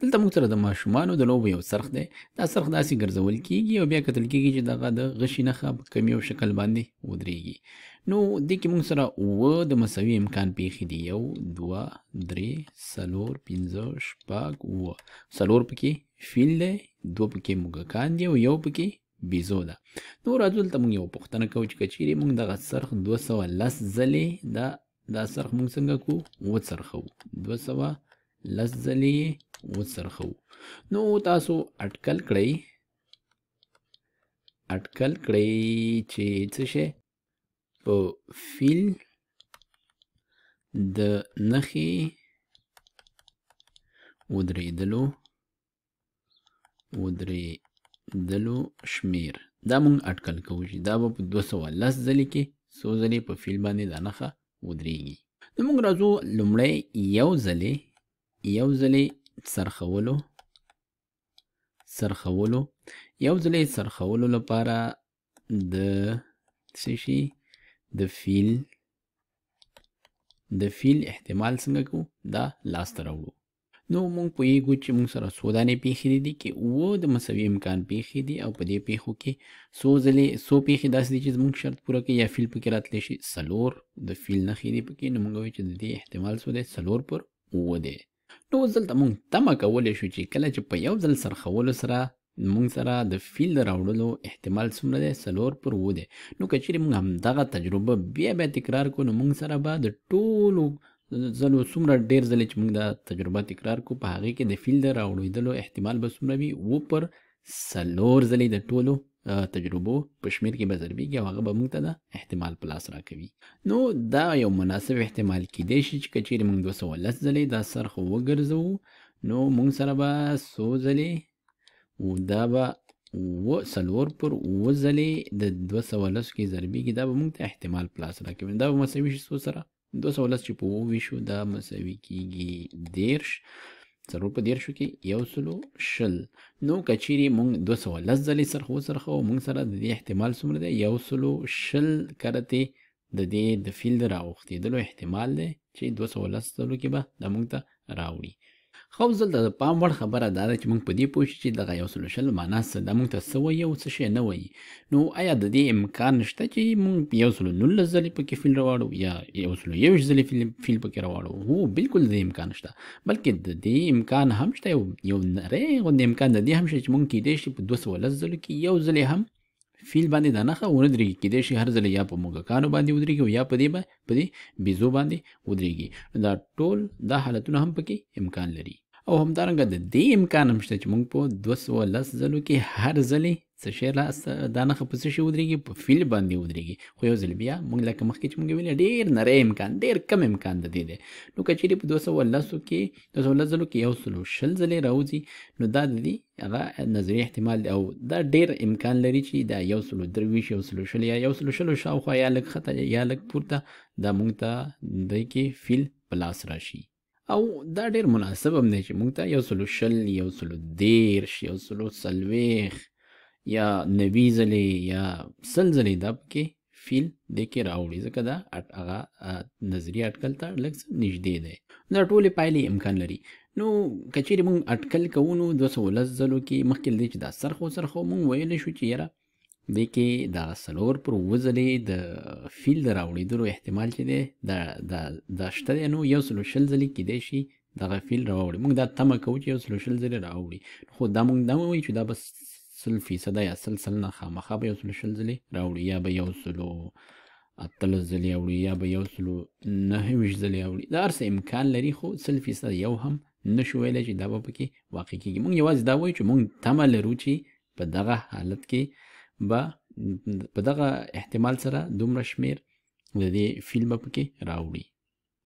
دلته موږ سره د ماشومانو د لوبو یو څرخ دی دا څرخ داسې ګرځول کیږي او بیا کتل کیږي چې دغه د غشي نښه په کمی او شکل باندې ودرېږي نو دې کې موږ سره اووه د مساوي امکان پیښې دي یو دوه درې څلور پنځه شپږ اووه څلور پکې فیل دی دوه پکې موږکان دي او یو پکې بیزو ده نو راځو دلته موږ یو پوښتنه کوو چې که چیرې موږ دغه څرخ دوه سوه لس ځلې دا دا څرخ موږ څنګه کوو وڅرخوو دوه سوه لس ځلې وڅرخو نو تاسو اټکل کړئ اټکل کړئ چې څه شی په فیل د نخې ودرېدلو ودرېدلو شمیر دا مونږ اټکل کوو چې دا به په دوه سوه لس ځلې کې څو ځلې په فیل باندې دا نښه ودرېږي نو مونږ راځو لومړی یو ځلې یو ځلې څرخولو څرخولو یو ځلې څرخولو لپاره د شي د فیل د فیل احتمال څنګه کوو دا لاسته راوړو نو مونږ پوهیږو چې مونږ سره څو دانې پیښې دي کې اوه د مساوي امکان پیښې دي او په دې پیښو کې څو ځلې څو پیښې داسې دي چې زمونږ شرط پوره کوي یا فیل پکې راتلی شي څلور د فیل نښې دي پکې نو مونږ وایو چې د دې احتمال څو دی څلور پر اوه دی نو اوس دلته موږ تمه کولی شو چې کله چې په یو ځل څرخولو سره موږ سره د فیل د راوړلو احتمال څومره دی څلور پر اووه دی نو که چیرې موږ همدغه تجربه بیا بیا تکرار کړو نو موږ سره به د ټولو زلو څومره ډیر ځلې چې موږ دا تجربه تکرار کو په هغې کې د فیل د راوړېدلو احتمال به څومره وي و پر څلور ځلې د ټولو تجربو په شمیر کې به ضربېږي او هغه به موږ ته د احتمال په لاس راکوي نو دا یو مناسب احتمال کیدی شي چې که چیرې موږ دوه سوه لس ځلې دا څرخ وګرځوو نو موږ سره به څو ځلې دا به و څلور پر اووه ځلې د دوه سوه لسو کې ضربېږي دا به موږ ته احتمال په لاس راکوي دا به مساوي شي څو سره دوه سوه لس چې په اووه ویشو دا مساوي کیږي دېرش ضرور په دیر شو کې یو سلو شل نو کچيري مونږ 210 ځلې سرخ وسرخه او مونږ سره د دې احتمال څومره دی یو سلو شل کرته د دې د فیلډ راوختېدلو احتمال دی چې 210 ځلو کې به د مونږ ته راوړي خو ځل د پام وړ خبره دا ده چې موږ په دې پوه شو چې دغه یو سلوشل معنا څه ده موږ ته څه وایي او څه شی نه وایي نو آیا د دې امکان شته چې موږ یو سلو نولس ځلې پکې فیل راواړو یا یو سلو یوویشت ځلې فیل فیل پکې راواړو هو بالکل د امکان شته بلکې د دې امکان هم شته یو نری غوندې امکان د دې هم شته چې موږ کیدای شي په دوه سوه لس ځلو کې یو ځلې هم فیل باندې دا نخه ونه درېږي کېدای شي هر ځل یا په موږکانو باندې ودرېږي او یا په دې په دې بیزو باندې ودرېږي دا ټول دا حالتونه هم پکې امکان لري او همدارنګه د دې امکان هم شته چې موږ په دوه سوه لس ځلو کې هر ځلې څه شی لاس دا نښه په څه شي ودرېږي په فیل باندې ودرېږي خو یو ځل بیا موږ لکه مخکې چې موږ ویلې ډېر نری امکان ډېر کم امکان د دې دی نو که چیرې په دوه سوه لسو کې دوه سوه لس ځلو کې یو سلو شل ځلې راوځي نو دا د دې هغه نظري احتمال دی او دا ډېر امکان لري چې دا یو سلو درویشت یو سلو شل یا یو سلو شلو شاوخوا یا لږ ښته یا لږ پورته دا موږ ته دی کې فیل په لاس راشي او دا ډیر مناسب هم دی چې موږ ته یو سلو شل یو سلو دیرش یو سلو سلویخ یا نوي ځلې یا سل ځلې دا پکې فیل دې کې راوړي ځکه دا هغه نظري اټکل ته لږ نږدې دی دا ټولې پایلې امکان لري نو که چیرې موږ اټکل کوو نو دوه سوه ولس ځلو کې مخکې له دې چې دا سرخو سرخو موږ ویلی شو چې یاره دې کې دا سلور پرووزلې د فیل د راوړېدلو احتمال چې دی دا دا دا شته دی نو یو سلو شل ځلې کیدای شي دغه فیل راوړي موږ دا تمه کوو چې یو سلو شل ځلې راوړي خو دا موږ دا وایو چې دا به سل فیصده یا سل سل نه خامخا به یو سلو شل ځلې راوړي یا به یو سلو اتلس ځلې راوړي یا به یو سلو نهه ویشت ځلې راوړي دا هر څه امکان لري خو سل فیصده یو هم نشو ویلی چې دا به پکې واقع کېږي موږ یوازې دا وایو چې موږ تمه لرو چې په دغه حالت کې به په دغه احتمال سره دومره شمیر د دې فیل به پکې راوړي